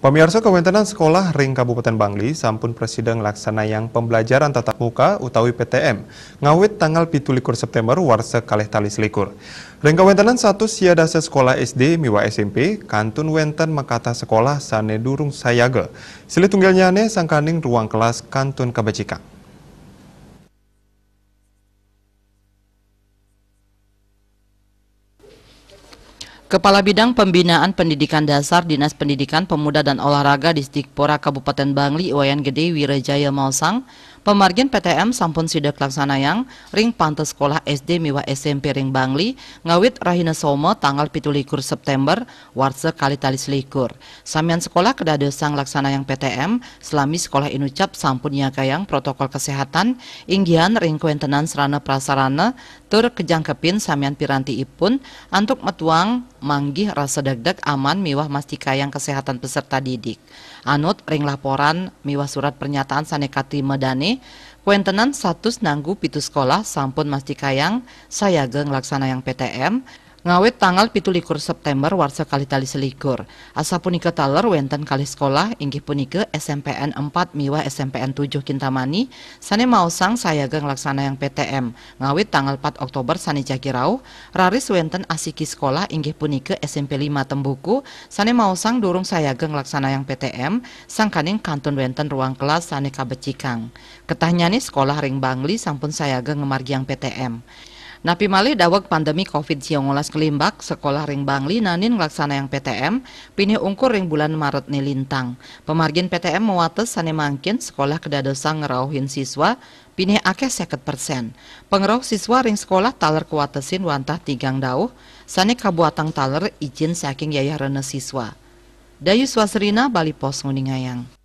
Pemirsa Kementerian Sekolah Ring Kabupaten Bangli sampun presiden laksana yang pembelajaran tatap muka utawi PTM ngawit tanggal pitulikur September warsa kalih tali selikur. Ring Kementerian satu siadase sekolah SD miwa SMP kantun wenten makata sekolah sane durung sayage. Silih tunggalnya sangkaning ruang kelas kantun kebecikan. Kepala Bidang Pembinaan Pendidikan Dasar Dinas Pendidikan Pemuda dan Olahraga di Stikpora Kabupaten Bangli, Wayan Gede Wirajaya Mausang, Pemargin PTM sampun sidak laksanayang ring pantes sekolah SD miwa SMP ring Bangli ngawit rahina somo tanggal pitu September warse kalitalis likur. Samian sekolah kedade sang laksanayang PTM selami sekolah inucap sampun nyakayang protokol kesehatan inggian ring kuentenan serana prasarana tur kejangkepin samian piranti ipun antuk metuang manggih rasa dagdag aman miwah mastikayang kesehatan peserta didik. Anut ring laporan miwah surat pernyataan Sanekati Medane kuentenan status nanggu pitu sekolah sampun mastikayang saya geng laksana yang PTM Ngawit tanggal pitulikur September warsa kali tali selikur. Asa punika taler wenten kali sekolah inggih punika SMPN 4 Miwa SMPN 7 Kintamani sane mausang geng laksana yang PTM. Ngawit tanggal 4 Oktober sane Jagirau raris wenten asiki sekolah inggih punika SMP 5 Tembuku sane mausang durung saya geng laksana yang PTM sang kaning kantun wenten ruang kelas sane kabecikang. nih sekolah ring Bangli sampun geng ngemargi yang PTM. Napi malih dawek pandemi COVID-19 kelimbak, sekolah ring Bangli nanin laksana yang PTM, pinih ungkur ring bulan Maret ni lintang. Pemargin PTM mewates sani mangkin sekolah kedadosa ngerauhin siswa, pinih akeh seket persen. Pengerauh siswa ring sekolah taler kuatesin wantah tigang dauh, sani kabuatang taler izin saking yayah rene siswa. Dayu Swasrina Bali Pos Nguningayang.